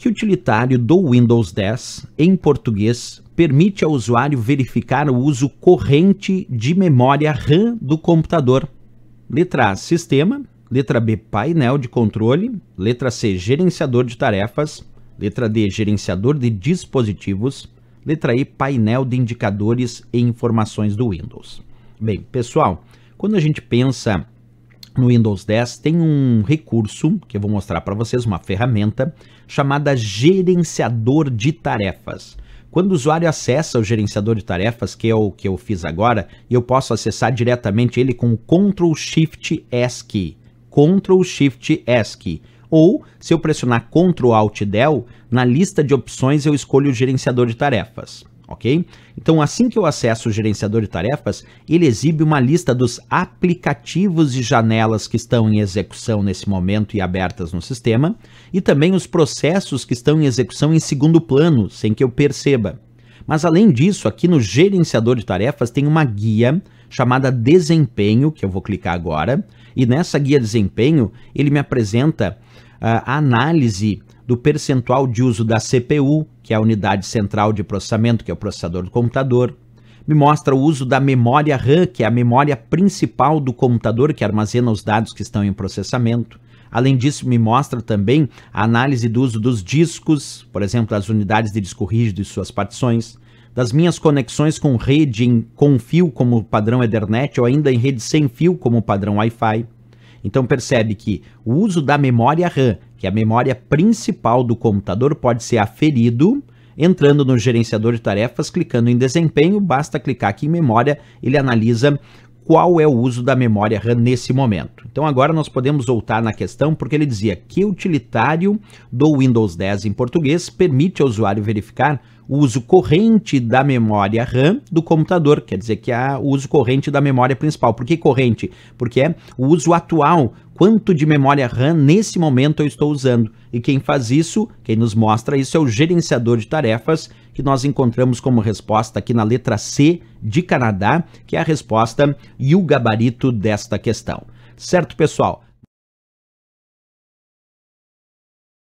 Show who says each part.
Speaker 1: Que utilitário do Windows 10 em português permite ao usuário verificar o uso corrente de memória RAM do computador? Letra A, sistema. Letra B, painel de controle. Letra C, gerenciador de tarefas. Letra D, gerenciador de dispositivos. Letra E, painel de indicadores e informações do Windows. Bem, pessoal, quando a gente pensa no Windows 10 tem um recurso que eu vou mostrar para vocês, uma ferramenta chamada gerenciador de tarefas. Quando o usuário acessa o gerenciador de tarefas, que é o que eu fiz agora, eu posso acessar diretamente ele com Ctrl Shift S key. Ctrl Shift S key. Ou, se eu pressionar Ctrl Alt Del, na lista de opções eu escolho o gerenciador de tarefas ok? Então, assim que eu acesso o gerenciador de tarefas, ele exibe uma lista dos aplicativos e janelas que estão em execução nesse momento e abertas no sistema, e também os processos que estão em execução em segundo plano, sem que eu perceba. Mas além disso, aqui no gerenciador de tarefas tem uma guia chamada desempenho, que eu vou clicar agora, e nessa guia desempenho ele me apresenta uh, a análise do percentual de uso da CPU, que é a unidade central de processamento, que é o processador do computador. Me mostra o uso da memória RAM, que é a memória principal do computador, que armazena os dados que estão em processamento. Além disso, me mostra também a análise do uso dos discos, por exemplo, das unidades de disco rígido e suas partições, das minhas conexões com rede em, com fio como padrão Ethernet ou ainda em rede sem fio como padrão Wi-Fi então percebe que o uso da memória RAM, que é a memória principal do computador, pode ser aferido entrando no gerenciador de tarefas, clicando em desempenho, basta clicar aqui em memória, ele analisa qual é o uso da memória RAM nesse momento. Então agora nós podemos voltar na questão porque ele dizia que utilitário do Windows 10 em português permite ao usuário verificar o uso corrente da memória RAM do computador, quer dizer que há o uso corrente da memória principal. Por que corrente? Porque é o uso atual, quanto de memória RAM nesse momento eu estou usando. E quem faz isso, quem nos mostra isso, é o gerenciador de tarefas, que nós encontramos como resposta aqui na letra C de Canadá, que é a resposta e o gabarito desta questão. Certo, pessoal?